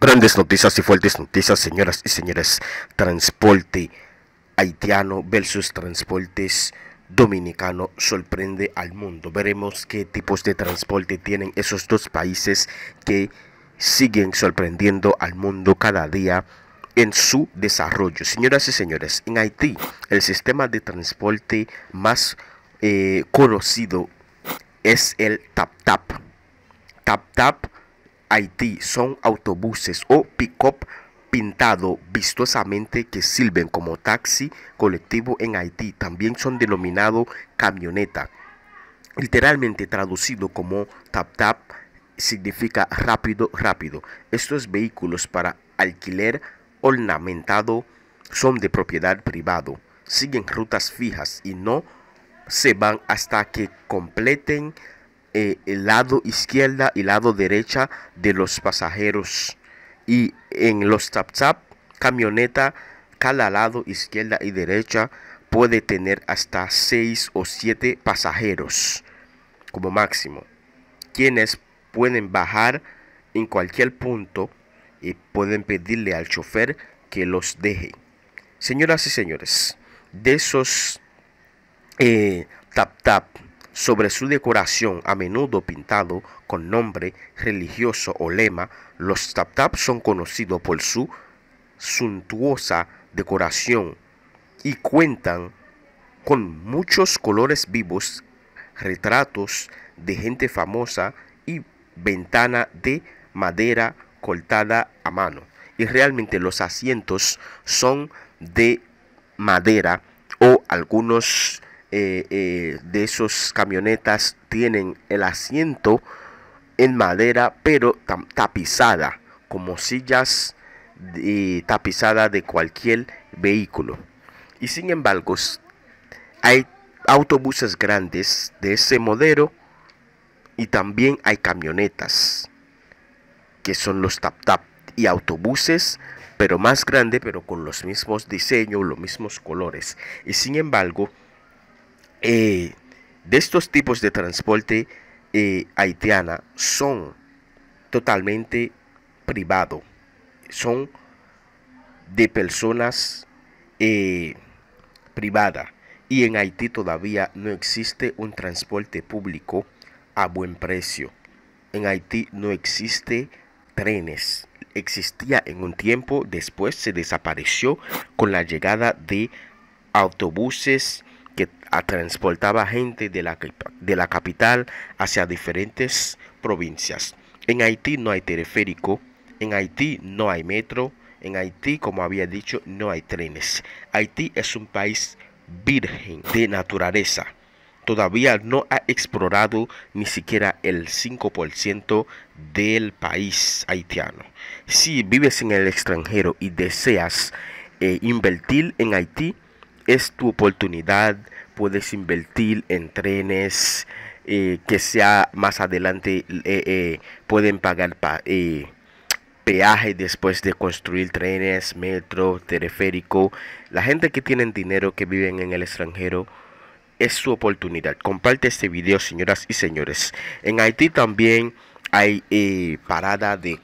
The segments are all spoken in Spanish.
Grandes noticias y fuertes noticias, señoras y señores. Transporte haitiano versus transportes dominicano sorprende al mundo. Veremos qué tipos de transporte tienen esos dos países que siguen sorprendiendo al mundo cada día en su desarrollo. Señoras y señores, en Haití el sistema de transporte más eh, conocido es el tap-tap. Tap-tap Haití son autobuses o pick-up pintado vistosamente que sirven como taxi colectivo en Haití. También son denominados camioneta. Literalmente traducido como tap-tap significa rápido, rápido. Estos vehículos para alquiler ornamentado son de propiedad privado. Siguen rutas fijas y no se van hasta que completen eh, el lado izquierda y lado derecha de los pasajeros. Y en los tap tap camioneta, cada lado izquierda y derecha puede tener hasta 6 o 7 pasajeros como máximo, quienes pueden bajar en cualquier punto y pueden pedirle al chofer que los deje. Señoras y señores, de esos eh, tap tap sobre su decoración, a menudo pintado con nombre religioso o lema, los tap-tap son conocidos por su suntuosa decoración y cuentan con muchos colores vivos, retratos de gente famosa y ventana de madera cortada a mano. Y realmente los asientos son de madera o algunos eh, eh, de esos camionetas tienen el asiento en madera, pero tapizada, como sillas y tapizada de cualquier vehículo. Y sin embargo, hay autobuses grandes de ese modelo y también hay camionetas que son los tap tap y autobuses pero más grande pero con los mismos diseños los mismos colores y sin embargo eh, de estos tipos de transporte eh, haitiana son totalmente privados, son de personas eh, privadas. Y en Haití todavía no existe un transporte público a buen precio. En Haití no existe trenes. Existía en un tiempo, después se desapareció con la llegada de autobuses que transportaba gente de la, de la capital hacia diferentes provincias. En Haití no hay teleférico, en Haití no hay metro, en Haití, como había dicho, no hay trenes. Haití es un país virgen de naturaleza. Todavía no ha explorado ni siquiera el 5% del país haitiano. Si vives en el extranjero y deseas eh, invertir en Haití, es tu oportunidad, puedes invertir en trenes eh, que sea más adelante, eh, eh, pueden pagar peaje después de construir trenes, metro, teleférico. La gente que tiene dinero, que viven en el extranjero, es su oportunidad. Comparte este video, señoras y señores. En Haití también hay eh, parada de,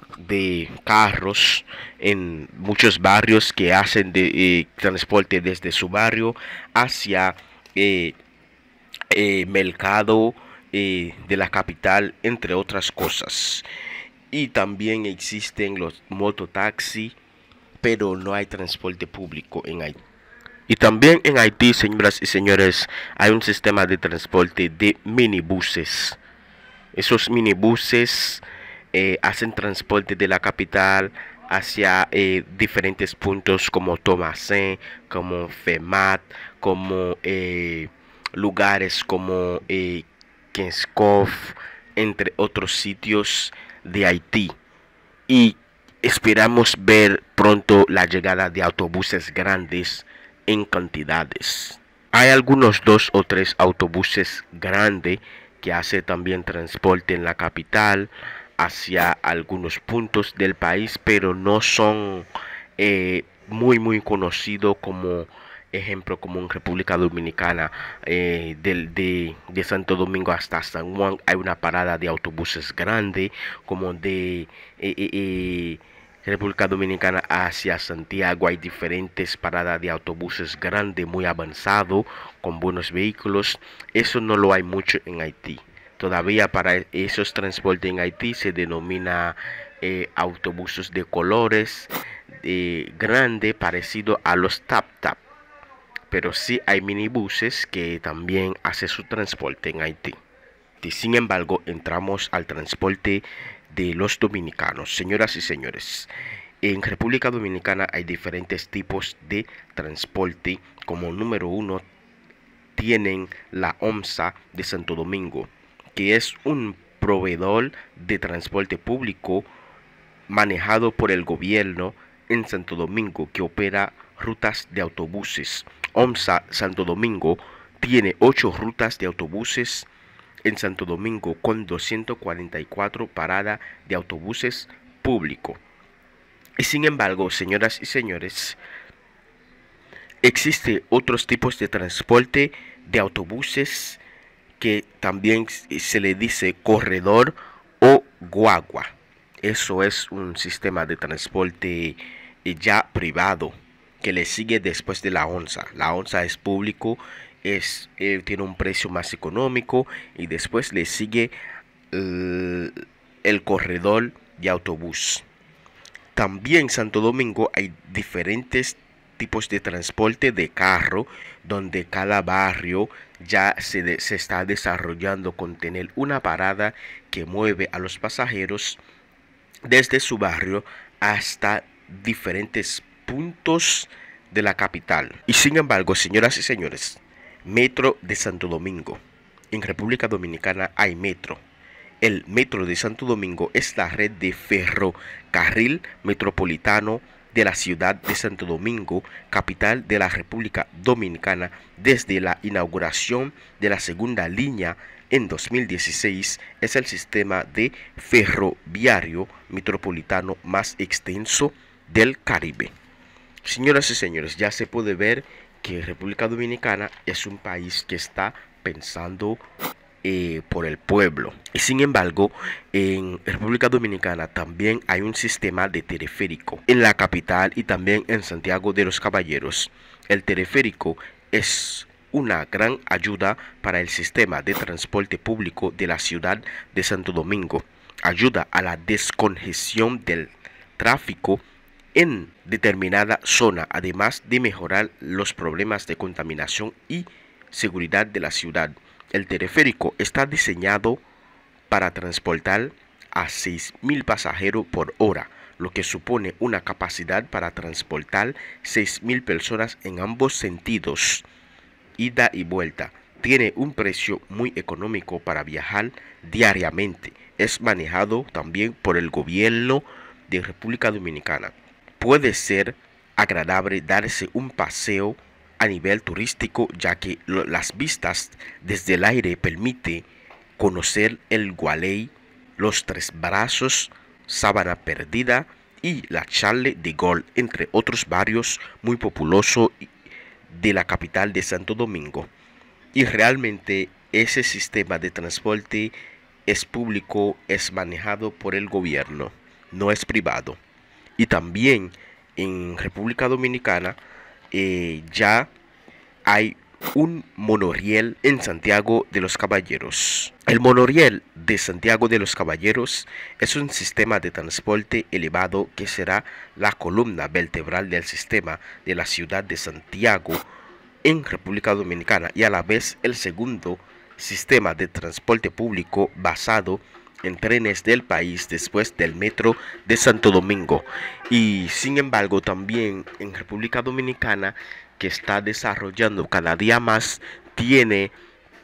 carros en muchos barrios que hacen de, eh, transporte desde su barrio hacia el eh, mercado de la capital, entre otras cosas. Y también existen los mototaxi, pero no hay transporte público en Haití. Y también en Haití, señoras y señores, hay un sistema de transporte de minibuses esos minibuses eh, hacen transporte de la capital hacia eh, diferentes puntos como Tomasén, como Femat, como eh, lugares como eh, entre otros sitios de Haití. Y esperamos ver pronto la llegada de autobuses grandes en cantidades. Hay algunos dos o tres autobuses grandes que hace también transporte en la capital hacia algunos puntos del país, pero no son eh, muy, muy conocidos como ejemplo como en República Dominicana, eh, del, de, Santo Domingo hasta San Juan hay una parada de autobuses grande, como de... Eh, República Dominicana hacia Santiago hay diferentes paradas de autobuses grandes, muy avanzado, con buenos vehículos. Eso no lo hay mucho en Haití. Todavía para esos transportes en Haití se denomina eh, autobuses de colores de grande parecido a los tap tap. Pero sí hay minibuses que también hacen su transporte en Haití. y Sin embargo, entramos al transporte de los dominicanos. Señoras y señores, en República Dominicana hay diferentes tipos de transporte. Como número uno tienen la OMSA de Santo Domingo, que es un proveedor de transporte público manejado por el gobierno en Santo Domingo que opera rutas de autobuses. OMSA Santo Domingo tiene ocho rutas de autobuses en Santo Domingo con 244 paradas de autobuses público. Y sin embargo, señoras y señores, existe otros tipos de transporte de autobuses que también se le dice corredor o guagua. Eso es un sistema de transporte eh, ya privado que le sigue después de la onza. La onza es público es, eh, tiene un precio más económico y después le sigue eh, el corredor de autobús. También en Santo Domingo hay diferentes tipos de transporte de carro donde cada barrio ya se está desarrollando con tener una parada que mueve a los pasajeros desde su barrio hasta diferentes puntos de la capital. Y sin embargo, señoras y señores, Metro de Santo Domingo. En República Dominicana hay metro. El Metro de Santo Domingo es la red de ferrocarril metropolitano de la ciudad de Santo Domingo, capital de la República Dominicana, desde la inauguración de la segunda línea en 2016, es el sistema de ferroviario metropolitano más extenso del Caribe. Señoras y señores, ya se puede ver que República Dominicana es un país que está pensando eh, por el pueblo. Y sin embargo, en República Dominicana también hay un sistema de teleférico en la capital y también en Santiago de los Caballeros. El teleférico es una gran ayuda para el sistema de transporte público de la ciudad de Santo Domingo. Ayuda a la descongestión del tráfico en determinada zona, además de mejorar los problemas de contaminación y seguridad de la ciudad. El teleférico está diseñado para transportar a 6.000 pasajeros por hora, lo que supone una capacidad para transportar 6.000 personas en ambos sentidos, ida y vuelta. Tiene un precio muy económico para viajar diariamente. Es manejado también por el gobierno de República Dominicana puede ser agradable darse un paseo a nivel turístico ya que las vistas desde el aire permite conocer el Gualey, los Tres Brazos, Sábana Perdida y la Chale de Gol, entre otros barrios muy populosos de la capital de Santo Domingo. Y realmente ese sistema de transporte es público, es manejado por el gobierno, no es privado. Y también en República Dominicana eh, ya hay un monorriel en Santiago de los Caballeros. El monorriel de Santiago de los Caballeros es un sistema de transporte elevado que será la columna vertebral del sistema de la ciudad de Santiago en República Dominicana y a la vez el segundo sistema de transporte público basado en en trenes del país después del metro de Santo Domingo. Y sin embargo también en República Dominicana, que está desarrollando cada día más, tiene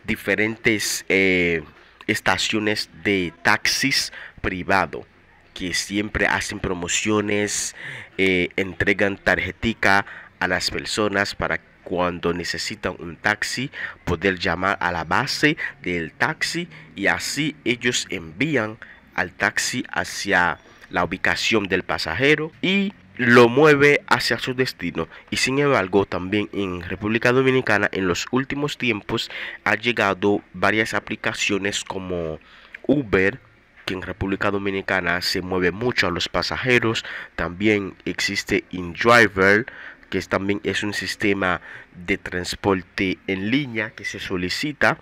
diferentes eh, estaciones de taxis privado que siempre hacen promociones, eh, entregan tarjetica a las personas para que cuando necesitan un taxi, poder llamar a la base del taxi y así ellos envían al taxi hacia la ubicación del pasajero y lo mueve hacia su destino y sin embargo también en República Dominicana en los últimos tiempos ha llegado varias aplicaciones como Uber que en República Dominicana se mueve mucho a los pasajeros también existe InDriver que también es un sistema de transporte en línea que se solicita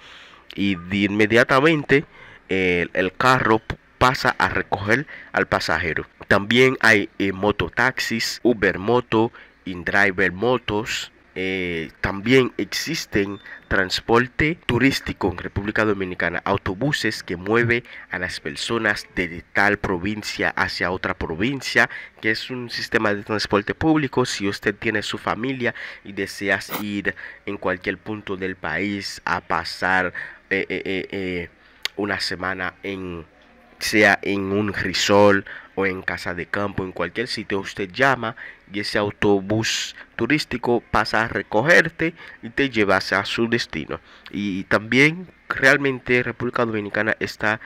y de inmediatamente eh, el carro pasa a recoger al pasajero. También hay eh, mototaxis, Uber Moto, InDriver Motos, eh, también existen transporte turístico en República Dominicana, autobuses que mueve a las personas de tal provincia hacia otra provincia, que es un sistema de transporte público. Si usted tiene su familia y deseas ir en cualquier punto del país a pasar eh, eh, una semana en sea en un risol o en casa de campo, en cualquier sitio, usted llama y ese autobús turístico pasa a recogerte y te llevas a su destino. Y también realmente República Dominicana está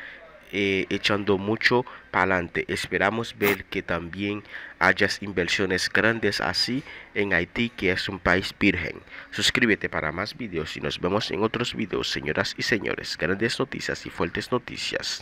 eh, echando mucho para adelante. Esperamos ver que también hayas inversiones grandes así en Haití, que es un país virgen. Suscríbete para más videos y nos vemos en otros videos, señoras y señores. Grandes noticias y fuertes noticias.